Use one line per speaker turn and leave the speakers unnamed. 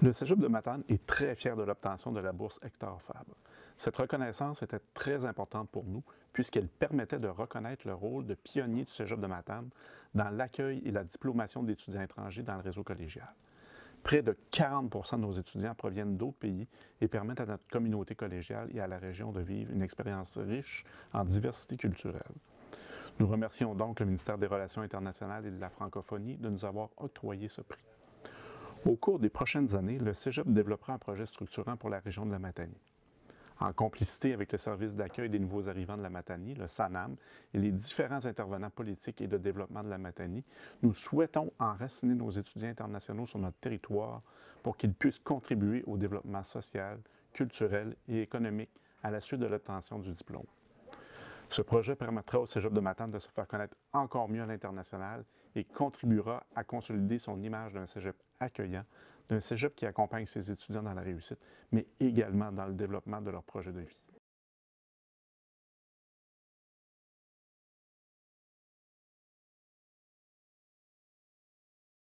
Le Cégep de Matane est très fier de l'obtention de la bourse Hector Fabre. Cette reconnaissance était très importante pour nous puisqu'elle permettait de reconnaître le rôle de pionnier du Cégep de Matane dans l'accueil et la diplomation d'étudiants étrangers dans le réseau collégial. Près de 40 de nos étudiants proviennent d'autres pays et permettent à notre communauté collégiale et à la région de vivre une expérience riche en diversité culturelle. Nous remercions donc le ministère des Relations internationales et de la francophonie de nous avoir octroyé ce prix. Au cours des prochaines années, le Cégep développera un projet structurant pour la région de la Matanie. En complicité avec le service d'accueil des nouveaux arrivants de la Matanie, le SANAM, et les différents intervenants politiques et de développement de la Matanie, nous souhaitons enraciner nos étudiants internationaux sur notre territoire pour qu'ils puissent contribuer au développement social, culturel et économique à la suite de l'obtention du diplôme. Ce projet permettra au Cégep de Matane de se faire connaître encore mieux à l'international et contribuera à consolider son image d'un Cégep accueillant, d'un Cégep qui accompagne ses étudiants dans la réussite, mais également dans le développement de leur projet de vie.